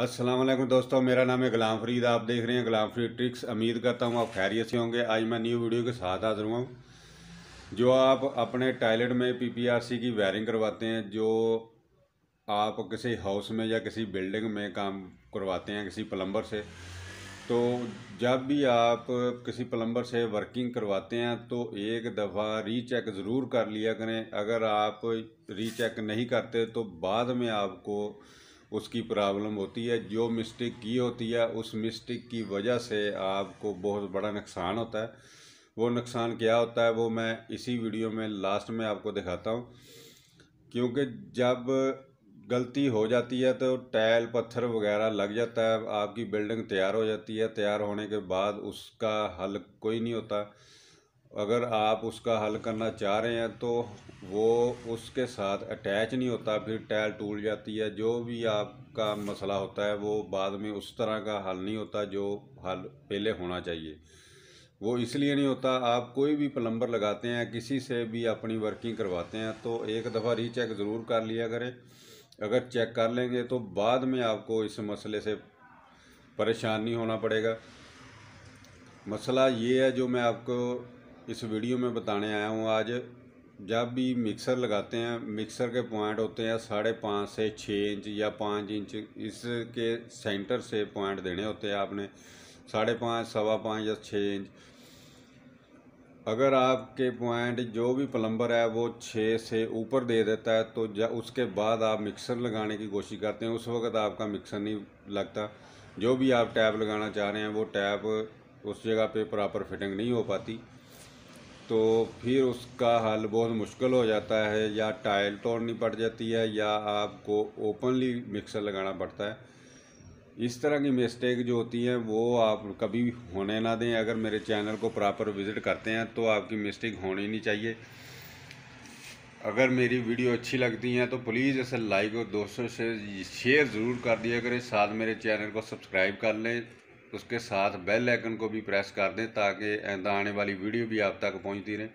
असलम दोस्तों मेरा नाम है गुलाम फरीद आप देख रहे हैं गुलाम फरीद ट्रिक्स उम्मीद करता हूँ आप खैरियत से होंगे आज मैं न्यू वीडियो के साथ हाजिर हुआ हूँ जो आप अपने टॉयलेट में पीपीआरसी की वायरिंग करवाते हैं जो आप किसी हाउस में या किसी बिल्डिंग में काम करवाते हैं किसी प्लम्बर से तो जब भी आप किसी प्लम्बर से वर्किंग करवाते हैं तो एक दफ़ा रीचेक ज़रूर कर लिया करें अगर आप रीचेक नहीं करते तो बाद में आपको उसकी प्रॉब्लम होती है जो मिस्टेक की होती है उस मिस्टेक की वजह से आपको बहुत बड़ा नुकसान होता है वो नुकसान क्या होता है वो मैं इसी वीडियो में लास्ट में आपको दिखाता हूँ क्योंकि जब गलती हो जाती है तो टैल पत्थर वगैरह लग जाता है आपकी बिल्डिंग तैयार हो जाती है तैयार होने के बाद उसका हल कोई नहीं होता अगर आप उसका हल करना चाह रहे हैं तो वो उसके साथ अटैच नहीं होता फिर टैल टूट जाती है जो भी आपका मसला होता है वो बाद में उस तरह का हल नहीं होता जो हल पहले होना चाहिए वो इसलिए नहीं होता आप कोई भी प्लम्बर लगाते हैं किसी से भी अपनी वर्किंग करवाते हैं तो एक दफ़ा रीचेक ज़रूर कर लिया करें अगर चेक कर लेंगे तो बाद में आपको इस मसले से परेशान नहीं होना पड़ेगा मसला ये है जो मैं आपको इस वीडियो में बताने आया हूँ आज जब भी मिक्सर लगाते हैं मिक्सर के पॉइंट होते हैं साढ़े पाँच से छः इंच या पाँच इंच इसके सेंटर से पॉइंट देने होते हैं आपने साढ़े पाँच सवा पाँच या छः इंच अगर आपके पॉइंट जो भी प्लम्बर है वो छः से ऊपर दे देता है तो जब उसके बाद आप मिक्सर लगाने की कोशिश करते हैं उस वक्त आपका मिक्सर नहीं लगता जो भी आप टैप लगाना चाह रहे हैं वो टैप उस जगह पे प्रॉपर फिटिंग नहीं हो पाती तो फिर उसका हल बहुत मुश्किल हो जाता है या टाइल तोड़नी पड़ जाती है या आपको ओपनली मिक्सर लगाना पड़ता है इस तरह की मिस्टेक जो होती हैं वो आप कभी होने ना दें अगर मेरे चैनल को प्रॉपर विज़िट करते हैं तो आपकी मिस्टेक होनी नहीं चाहिए अगर मेरी वीडियो अच्छी लगती हैं तो प्लीज़ इसे लाइक और दोस्तों से शेयर ज़रूर कर दिया करें साथ मेरे चैनल को सब्सक्राइब कर लें उसके साथ बेल आइकन को भी प्रेस कर दें ताकि आने वाली वीडियो भी आप तक पहुंचती रहे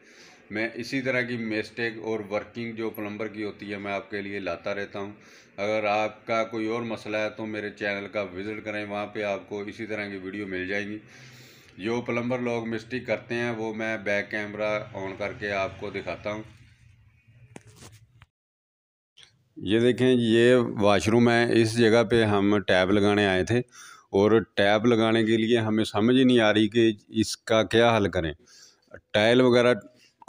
मैं इसी तरह की मिस्टेक और वर्किंग जो प्लम्बर की होती है मैं आपके लिए लाता रहता हूं अगर आपका कोई और मसला है तो मेरे चैनल का विज़िट करें वहां पे आपको इसी तरह की वीडियो मिल जाएगी जो प्लम्बर लोग मिस्टेक करते हैं वो मैं बैक कैमरा ऑन करके आपको दिखाता हूँ ये देखें ये वाशरूम है इस जगह पे हम टैब लगाने आए थे और टैप लगाने के लिए हमें समझ ही नहीं आ रही कि इसका क्या हल करें टाइल वगैरह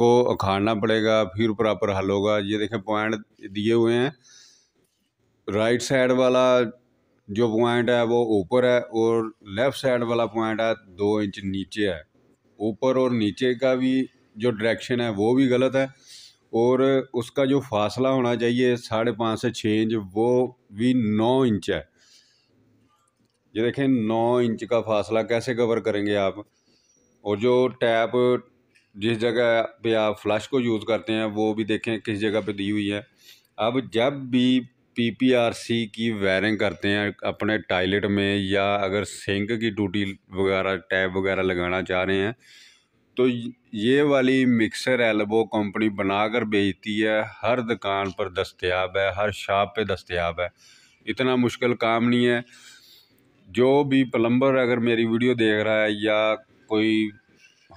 को उखाड़ना पड़ेगा फिर प्रॉपर हल होगा ये देखें पॉइंट दिए हुए हैं राइट साइड वाला जो पॉइंट है वो ऊपर है और लेफ़्ट साइड वाला पॉइंट है दो इंच नीचे है ऊपर और नीचे का भी जो डायरेक्शन है वो भी गलत है और उसका जो फासला होना चाहिए साढ़े पाँच से छः इंच वो भी नौ इंच है ये देखें नौ इंच का फासला कैसे कवर करेंगे आप और जो टैप जिस जगह पे आप फ्लश को यूज़ करते हैं वो भी देखें किस जगह पे दी हुई है अब जब भी पीपीआरसी की वायरिंग करते हैं अपने टॉयलेट में या अगर सिंक की टूटी वगैरह टैप वगैरह लगाना चाह रहे हैं तो ये वाली मिक्सर एल्बो कंपनी बनाकर बेचती है हर दुकान पर दस्तयाब है हर शॉप पे दस्तयाब है इतना मुश्किल काम नहीं है जो भी प्लम्बर अगर मेरी वीडियो देख रहा है या कोई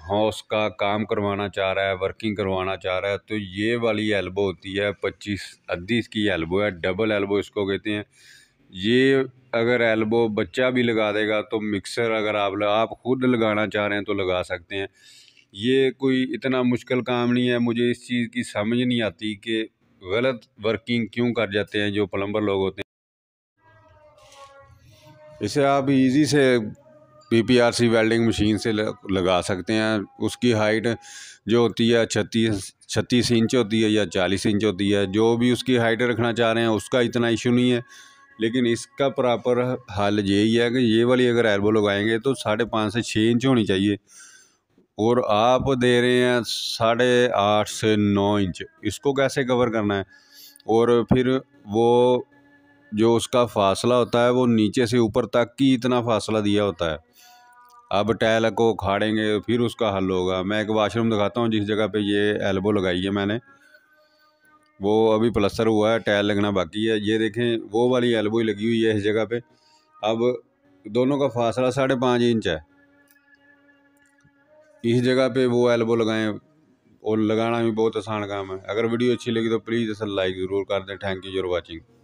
हाउस का काम करवाना चाह रहा है वर्किंग करवाना चाह रहा है तो ये वाली एल्बो होती है पच्चीस अद्दीस की एल्बो है डबल एल्बो इसको कहते हैं ये अगर एल्बो बच्चा भी लगा देगा तो मिक्सर अगर आप आप खुद लगाना चाह रहे हैं तो लगा सकते हैं ये कोई इतना मुश्किल काम नहीं है मुझे इस चीज़ की समझ नहीं आती कि गलत वर्किंग क्यों कर जाते हैं जो प्लम्बर लोग होते हैं इसे आप इजी से पीपीआरसी वेल्डिंग मशीन से लगा सकते हैं उसकी हाइट जो होती है छत्तीस छत्तीस इंच होती है या चालीस इंच होती है जो भी उसकी हाइट रखना चाह रहे हैं उसका इतना इशू नहीं है लेकिन इसका प्रॉपर हल यही है कि ये वाली अगर एल्बो लगाएंगे तो साढ़े पाँच से छः इंच होनी चाहिए और आप दे रहे हैं साढ़े आठ से नौ इंच इसको कैसे कवर करना है और फिर वो जो उसका फासला होता है वो नीचे से ऊपर तक ही इतना फासला दिया होता है अब टैल को उखाड़ेंगे फिर उसका हल होगा मैं एक वाशरूम दिखाता हूँ जिस जगह पे ये एल्बो लगाई है मैंने वो अभी प्लस्तर हुआ है टैल लगना बाकी है ये देखें वो वाली एल्बो ही लगी हुई है इस जगह पे अब दोनों का फासला साढ़े पाँच इंच है इस जगह पे वो एल्बो लगाएं और लगाना भी बहुत आसान काम है अगर वीडियो अच्छी लगी तो प्लीज़ इसे लाइक ज़रूर कर दें थैंक यू फॉर वॉचिंग